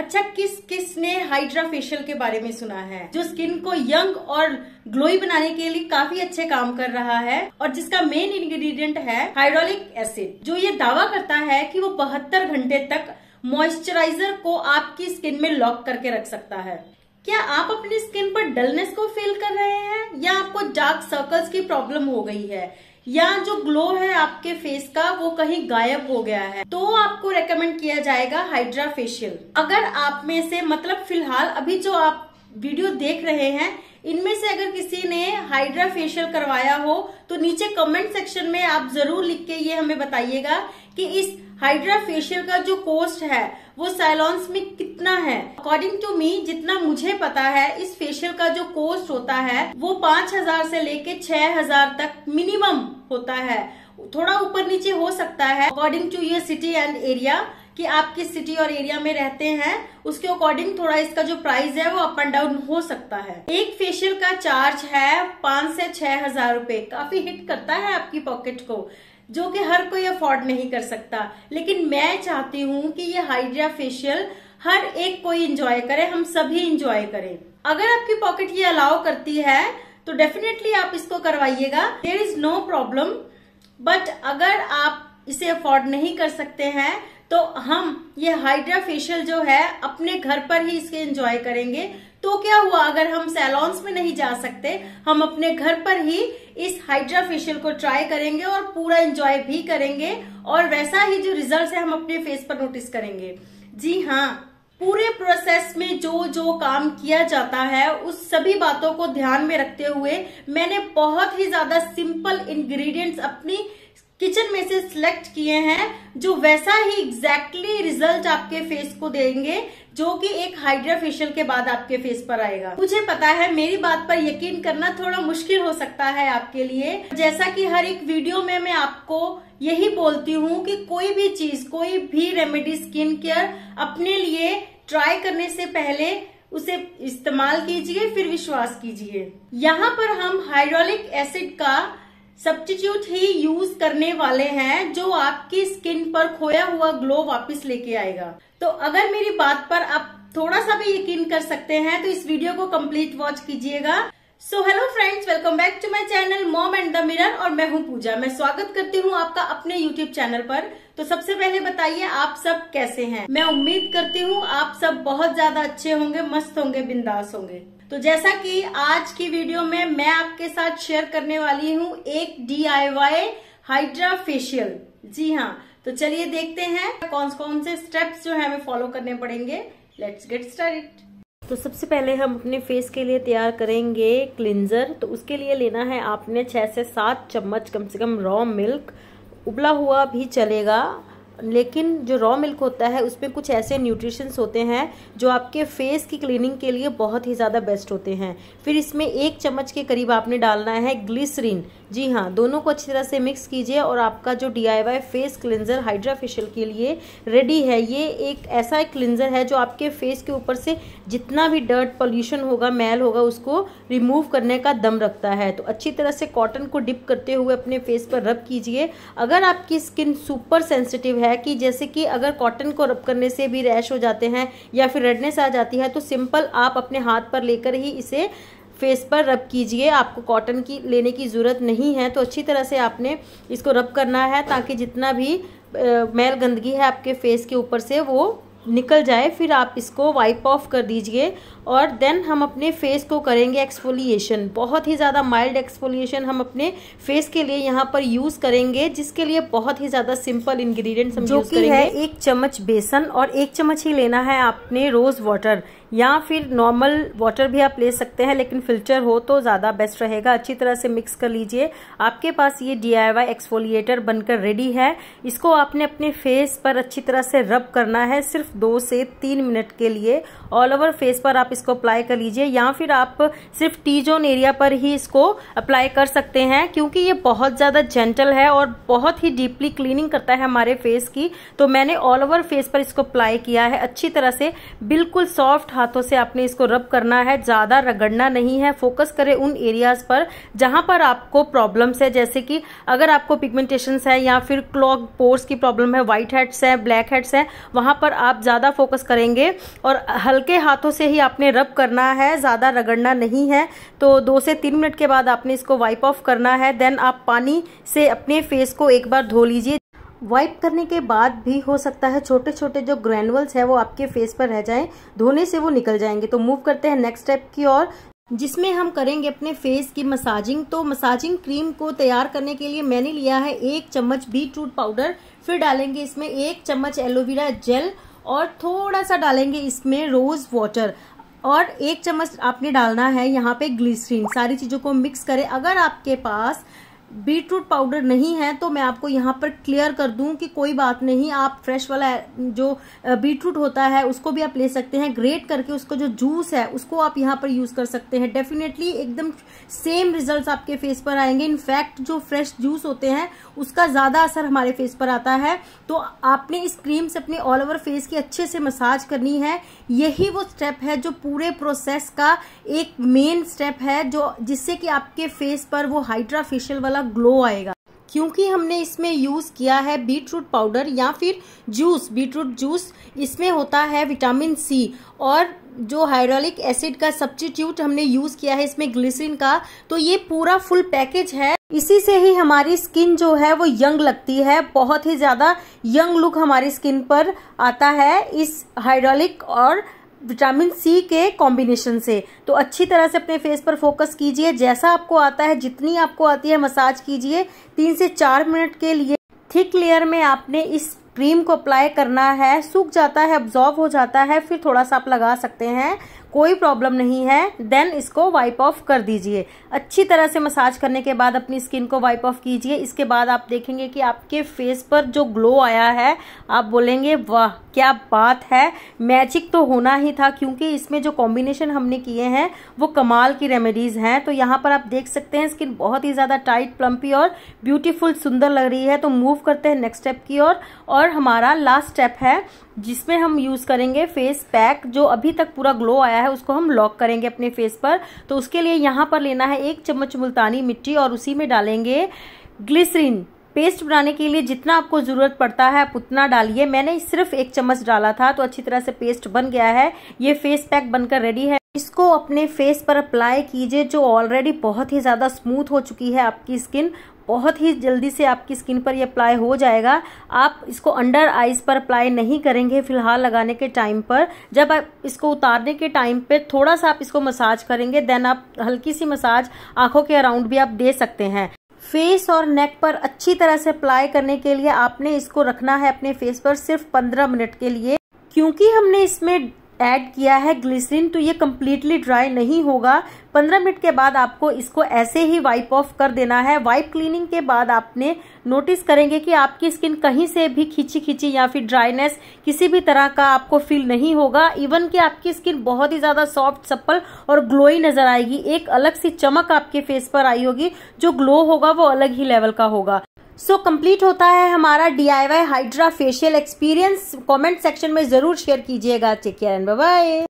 अच्छा किस किस ने हाइड्रा फेशियल के बारे में सुना है जो स्किन को यंग और ग्लोई बनाने के लिए काफी अच्छे काम कर रहा है और जिसका मेन इंग्रेडिएंट है हाइड्रोलिक एसिड जो ये दावा करता है कि वो बहत्तर घंटे तक मॉइस्चराइजर को आपकी स्किन में लॉक करके रख सकता है क्या आप अपनी स्किन पर डलनेस को फील कर रहे हैं या आपको डार्क सर्कल्स की प्रॉब्लम हो गई है या जो ग्लो है आपके फेस का वो कहीं गायब हो गया है तो आपको रेकमेंड किया जाएगा हाइड्रा फेशियल अगर आप में से मतलब फिलहाल अभी जो आप वीडियो देख रहे हैं इनमें से अगर किसी ने हाइड्रा फेशियल करवाया हो तो नीचे कमेंट सेक्शन में आप जरूर लिख के ये हमें बताइएगा कि इस हाइड्रा फेशियल का जो कॉस्ट है वो सैलॉन्स में कितना है अकॉर्डिंग टू मी जितना मुझे पता है इस फेशियल का जो कॉस्ट होता है वो पाँच हजार से लेके छह हजार तक मिनिमम होता है थोड़ा ऊपर नीचे हो सकता है according to your city and area कि आप किस सिटी और एरिया में रहते हैं उसके अकॉर्डिंग थोड़ा इसका जो प्राइस है वो अप एंड डाउन हो सकता है एक फेशियल का चार्ज है पांच से छह हजार रूपए काफी हिट करता है आपकी पॉकेट को जो कि हर कोई अफोर्ड नहीं कर सकता लेकिन मैं चाहती हूँ कि ये हाइड्रा फेशियल हर एक कोई इंजॉय करे हम सभी इंजॉय करें अगर आपकी पॉकेट ये अलाउ करती है तो डेफिनेटली आप इसको करवाइएगा there is no problem but अगर आप इसे अफोर्ड नहीं कर सकते हैं तो हम ये हाइड्रा फेशियल जो है अपने घर पर ही इसके एंजॉय करेंगे तो क्या हुआ अगर हम सैलॉन्स में नहीं जा सकते हम अपने घर पर ही इस हाइड्रा फेशियल को ट्राई करेंगे और पूरा एंजॉय भी करेंगे और वैसा ही जो रिजल्ट है हम अपने फेस पर नोटिस करेंगे जी हाँ पूरे प्रोसेस में जो जो काम किया जाता है उस सभी बातों को ध्यान में रखते हुए मैंने बहुत ही ज्यादा सिंपल इंग्रेडिएंट्स अपनी किचन में से सिलेक्ट किए हैं जो वैसा ही एग्जैक्टली exactly रिजल्ट आपके फेस को देंगे जो कि एक हाइड्रा फेशियल के बाद आपके फेस पर आएगा मुझे पता है मेरी बात पर यकीन करना थोड़ा मुश्किल हो सकता है आपके लिए जैसा कि हर एक वीडियो में मैं आपको यही बोलती हूँ कि कोई भी चीज कोई भी रेमेडी स्किन केयर अपने लिए ट्राई करने से पहले उसे इस्तेमाल कीजिए फिर विश्वास कीजिए यहाँ पर हम हाइड्रोलिक एसिड का सब्सटीट्यूट ही यूज करने वाले हैं जो आपकी स्किन पर खोया हुआ ग्लो वापस लेके आएगा तो अगर मेरी बात पर आप थोड़ा सा भी यकीन कर सकते हैं तो इस वीडियो को कंप्लीट वॉच कीजिएगा so hello friends welcome back to my channel mom and the mirror और मैं हूं पूजा मैं स्वागत करती हूं आपका अपने यूट्यूब चैनल पर तो सबसे पहले बताइए आप सब कैसे हैं मैं उम्मीद करती हूं आप सब बहुत ज्यादा अच्छे होंगे मस्त होंगे बिंदास होंगे तो जैसा कि आज की वीडियो में मैं आपके साथ शेयर करने वाली हूँ एक वाई हाइड्रा फेशियल जी हाँ तो चलिए देखते हैं कौन कौन से स्टेप्स जो है हमें फॉलो करने पड़ेंगे लेट्स गेट स्टार्ट तो सबसे पहले हम अपने फेस के लिए तैयार करेंगे क्लिनजर तो उसके लिए लेना है आपने छह से सात चम्मच कम से कम रॉ मिल्क उबला हुआ भी चलेगा लेकिन जो रॉ मिल्क होता है उसमें कुछ ऐसे न्यूट्रिशंस होते हैं जो आपके फेस की क्लीनिंग के लिए बहुत ही ज़्यादा बेस्ट होते हैं फिर इसमें एक चम्मच के करीब आपने डालना है ग्लिसरीन जी हाँ दोनों को अच्छी तरह से मिक्स कीजिए और आपका जो D I Y face cleanser hydra के लिए रेडी है ये एक ऐसा एक क्लिनजर है जो आपके फेस के ऊपर से जितना भी डर्ट पॉल्यूशन होगा मैल होगा उसको रिमूव करने का दम रखता है तो अच्छी तरह से कॉटन को डिप करते हुए अपने फेस पर रब कीजिए अगर आपकी स्किन सुपर सेंसिटिव है कि जैसे कि अगर कॉटन को रब करने से भी रैश हो जाते हैं या फिर रेडनेस आ जाती है तो सिंपल आप अपने हाथ पर लेकर ही इसे फेस पर रब कीजिए आपको कॉटन की लेने की ज़रूरत नहीं है तो अच्छी तरह से आपने इसको रब करना है ताकि जितना भी मैल गंदगी है आपके फेस के ऊपर से वो निकल जाए फिर आप इसको वाइप ऑफ कर दीजिए और देन हम अपने फेस को करेंगे एक्सफोलिएशन बहुत ही ज़्यादा माइल्ड एक्सफोलिएशन हम अपने फेस के लिए यहाँ पर यूज़ करेंगे जिसके लिए बहुत ही ज़्यादा सिंपल इन्ग्रीडियंट हम यूज़ करेंगे है एक चम्मच बेसन और एक चम्मच ही लेना है आपने रोज़ वाटर या फिर नॉर्मल वाटर भी आप ले सकते हैं लेकिन फिल्टर हो तो ज़्यादा बेस्ट रहेगा अच्छी तरह से मिक्स कर लीजिए आपके पास ये डी एक्सफोलिएटर बनकर रेडी है इसको आपने अपने फेस पर अच्छी तरह से रब करना है सिर्फ दो से तीन मिनट के लिए ऑल ओवर फेस पर आप इसको अप्लाई कर लीजिए या फिर आप सिर्फ टी जोन एरिया पर ही इसको अप्लाई कर सकते हैं क्योंकि ये बहुत ज़्यादा जेंटल है और बहुत ही डीपली क्लीनिंग करता है हमारे फेस की तो मैंने ऑल ओवर फेस पर इसको अप्लाई किया है अच्छी तरह से बिल्कुल सॉफ्ट हाथों से आपने इसको रब करना है ज़्यादा रगड़ना नहीं है फोकस करें उन एरियाज पर जहाँ पर आपको प्रॉब्लम्स है जैसे कि अगर आपको पिगमेंटेशन है या फिर क्लॉग पोर्स की प्रॉब्लम है व्हाइट हेड्स है ब्लैक हेड्स है वहाँ पर आप ज़्यादा फोकस करेंगे और हल्के हाथों से ही आपने रब करना है ज़्यादा रगड़ना नहीं है तो दो से तीन मिनट के बाद आपने इसको वाइप ऑफ करना है देन आप पानी से अपने फेस को एक बार धो लीजिए वाइप करने के बाद भी हो सकता है छोटे छोटे जो ग्रैनुअल्स है वो आपके फेस पर रह जाएं धोने से वो निकल जाएंगे तो मूव करते हैं नेक्स्ट स्टेप की ओर जिसमें हम करेंगे अपने फेस की मसाजिंग तो मसाजिंग क्रीम को तैयार करने के लिए मैंने लिया है एक चम्मच बीट रूट पाउडर फिर डालेंगे इसमें एक चम्मच एलोवेरा जेल और थोड़ा सा डालेंगे इसमें रोज़ वाटर और एक चम्मच आपने डालना है यहाँ पे ग्लिसरीन सारी चीज़ों को मिक्स करें अगर आपके पास बीटरूट पाउडर नहीं है तो मैं आपको यहाँ पर क्लियर कर दूं कि कोई बात नहीं आप फ्रेश वाला जो बीटरूट होता है उसको भी आप ले सकते हैं ग्रेट करके उसका जो जूस है उसको आप यहाँ पर यूज़ कर सकते हैं डेफिनेटली एकदम सेम रिजल्ट्स आपके फेस पर आएंगे इनफैक्ट जो फ्रेश जूस होते हैं उसका ज़्यादा असर हमारे फेस पर आता है तो आपने इस क्रीम से अपने ऑल ओवर फेस की अच्छे से मसाज करनी है यही वो स्टेप है जो पूरे प्रोसेस का एक मेन स्टेप है जो जिससे कि आपके फेस पर वो हाइड्रा फेशियल वाला का ग्लो आएगा क्योंकि हमने इसमें यूज़ किया है बीट रूट पाउडर या फिर जूस बीट रूट जूस इसमें होता है विटामिन सी और जो हाइड्रोलिक एसिड का सब्सटीट्यूट हमने यूज़ किया है इसमें ग्लिसरीन का तो ये पूरा फुल पैकेज है इसी से ही हमारी स्किन जो है वो यंग लगती है बहुत ही ज़्यादा यंग लुक हमारी स्किन पर आता है इस हाइड्रोलिक और विटामिन सी के कॉम्बिनेशन से तो अच्छी तरह से अपने फेस पर फोकस कीजिए जैसा आपको आता है जितनी आपको आती है मसाज कीजिए तीन से चार मिनट के लिए थिक लेयर में आपने इस क्रीम को अप्लाई करना है सूख जाता है ऑब्जॉर्व हो जाता है फिर थोड़ा सा आप लगा सकते हैं कोई प्रॉब्लम नहीं है देन इसको वाइप ऑफ कर दीजिए अच्छी तरह से मसाज करने के बाद अपनी स्किन को वाइप ऑफ कीजिए इसके बाद आप देखेंगे कि आपके फेस पर जो ग्लो आया है आप बोलेंगे वाह क्या बात है मैजिक तो होना ही था क्योंकि इसमें जो कॉम्बिनेशन हमने किए हैं वो कमाल की रेमेडीज़ हैं तो यहाँ पर आप देख सकते हैं स्किन बहुत ही ज़्यादा टाइट प्लम्पी और ब्यूटीफुल सुंदर लग रही है तो मूव करते हैं नेक्स्ट स्टेप की ओर और हमारा लास्ट स्टेप है जिसमें हम यूज़ करेंगे फेस पैक जो अभी तक पूरा ग्लो आया है उसको हम लॉक करेंगे अपने फेस पर तो उसके लिए यहाँ पर लेना है एक चम्मच मुल्तानी मिट्टी और उसी में डालेंगे ग्लिसरीन पेस्ट बनाने के लिए जितना आपको ज़रूरत पड़ता है आप उतना डालिए मैंने सिर्फ एक चम्मच डाला था तो अच्छी तरह से पेस्ट बन गया है ये फेस पैक बनकर रेडी है इसको अपने फेस पर अप्लाई कीजिए जो ऑलरेडी बहुत ही ज़्यादा स्मूथ हो चुकी है आपकी स्किन बहुत ही जल्दी से आपकी स्किन पर ये अप्लाई हो जाएगा आप इसको अंडर आइज पर अप्लाई नहीं करेंगे फिलहाल लगाने के टाइम पर जब आप इसको उतारने के टाइम पे थोड़ा सा आप इसको मसाज करेंगे देन आप हल्की सी मसाज आंखों के अराउंड भी आप दे सकते हैं फेस और नेक पर अच्छी तरह से अप्लाई करने के लिए आपने इसको रखना है अपने फेस पर सिर्फ पंद्रह मिनट के लिए क्योंकि हमने इसमें ऐड किया है ग्लिसरीन तो ये कम्प्लीटली ड्राई नहीं होगा 15 मिनट के बाद आपको इसको ऐसे ही वाइप ऑफ कर देना है वाइप क्लीनिंग के बाद आपने नोटिस करेंगे कि आपकी स्किन कहीं से भी खींची खींची या फिर ड्राइनेस किसी भी तरह का आपको फील नहीं होगा इवन कि आपकी स्किन बहुत ही ज़्यादा सॉफ्ट सप्पल और ग्लोई नजर आएगी एक अलग सी चमक आपके फेस पर आई होगी जो ग्लो होगा वो अलग ही लेवल का होगा सो so, कंप्लीट होता है हमारा D I Y hydra facial experience comment section में ज़रूर शेयर कीजिएगा चेक केयर एंड बाय